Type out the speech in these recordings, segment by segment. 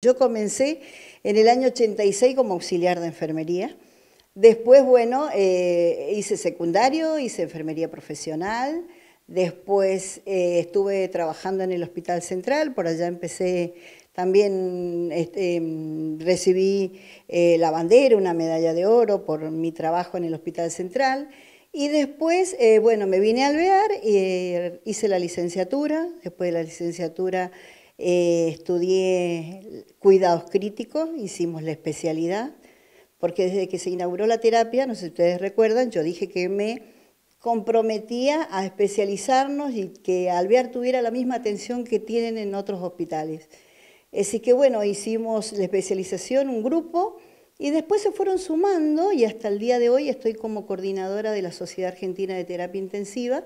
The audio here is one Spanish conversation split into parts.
Yo comencé en el año 86 como auxiliar de enfermería. Después, bueno, eh, hice secundario, hice enfermería profesional. Después eh, estuve trabajando en el Hospital Central, por allá empecé también, este, em, recibí eh, la bandera, una medalla de oro por mi trabajo en el Hospital Central. Y después, bueno, me vine a y hice la licenciatura, después de la licenciatura eh, estudié cuidados críticos, hicimos la especialidad, porque desde que se inauguró la terapia, no sé si ustedes recuerdan, yo dije que me comprometía a especializarnos y que Alvear tuviera la misma atención que tienen en otros hospitales. Así que bueno, hicimos la especialización, un grupo, y después se fueron sumando y hasta el día de hoy estoy como coordinadora de la Sociedad Argentina de Terapia Intensiva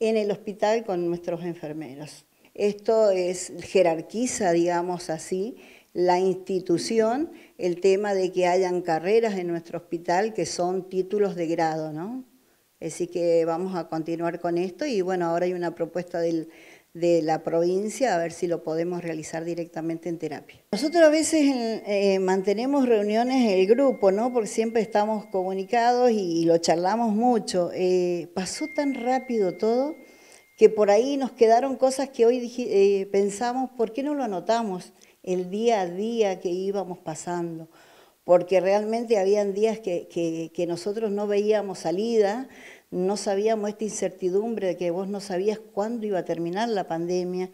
en el hospital con nuestros enfermeros. Esto es, jerarquiza, digamos así, la institución, el tema de que hayan carreras en nuestro hospital que son títulos de grado, ¿no? Así que vamos a continuar con esto y bueno, ahora hay una propuesta de la provincia a ver si lo podemos realizar directamente en terapia. Nosotros a veces eh, mantenemos reuniones en el grupo, ¿no? Porque siempre estamos comunicados y, lo charlamos mucho. Eh, pasó tan rápido todo que por ahí nos quedaron cosas que hoy eh, pensamos, ¿por qué no lo anotamos el día a día que íbamos pasando? Porque realmente habían días que, nosotros no veíamos salida, no sabíamos esta incertidumbre de que vos no sabías cuándo iba a terminar la pandemia.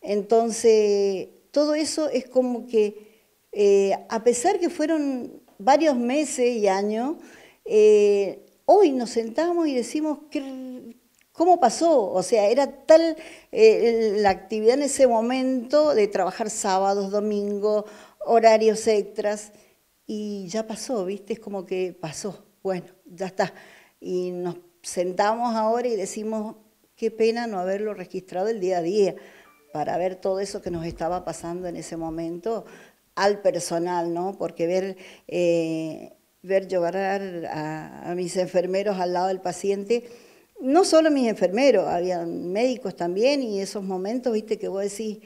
Entonces, todo eso es como que, eh, a pesar que fueron varios meses y años, eh, hoy nos sentamos y decimos, que ¿Cómo pasó? O sea, era tal eh, la actividad en ese momento de trabajar sábados, domingos, horarios extras, y ya pasó, ¿viste? Es como que pasó, bueno, ya está. Y nos sentamos ahora y decimos, qué pena no haberlo registrado el día a día, para ver todo eso que nos estaba pasando en ese momento al personal, ¿no? Porque ver... Eh, ver llorar a mis enfermeros al lado del paciente, no solo mis enfermeros, habían médicos también y esos momentos, viste, que vos decís,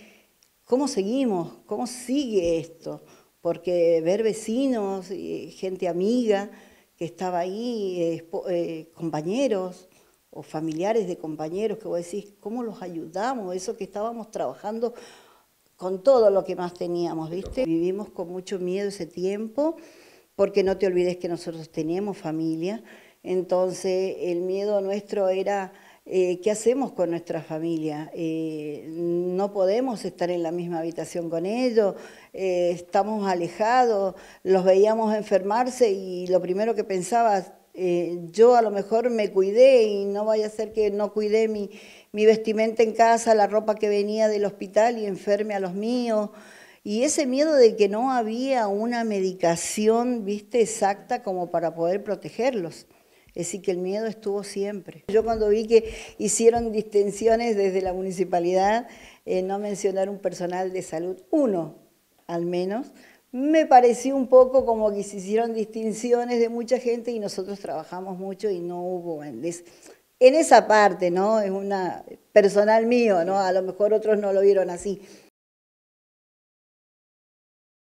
¿cómo seguimos? ¿Cómo sigue esto? Porque ver vecinos, y gente amiga que estaba ahí, eh, compañeros o familiares de compañeros, que vos decís, ¿cómo los ayudamos? Eso que estábamos trabajando con todo lo que más teníamos, ¿viste? Vivimos con mucho miedo ese tiempo, porque no te olvides que nosotros teníamos familia, entonces el miedo nuestro era eh, qué hacemos con nuestra familia. Eh, no podemos estar en la misma habitación con ellos, eh, estamos alejados, los veíamos enfermarse y lo primero que pensaba, yo a lo mejor me cuidé y no vaya a ser que no cuidé mi, mi vestimenta en casa, la ropa que venía del hospital y enferme a los míos. Y ese miedo de que no había una medicación, viste, exacta como para poder protegerlos. Es decir, que el miedo estuvo siempre. Yo cuando vi que hicieron distinciones desde la municipalidad, eh, no mencionar un personal de salud, uno al menos, me pareció un poco como que se hicieron distinciones de mucha gente y nosotros trabajamos mucho y no hubo... En esa parte, ¿no? Es una personal mío, ¿no? A lo mejor otros no lo vieron así.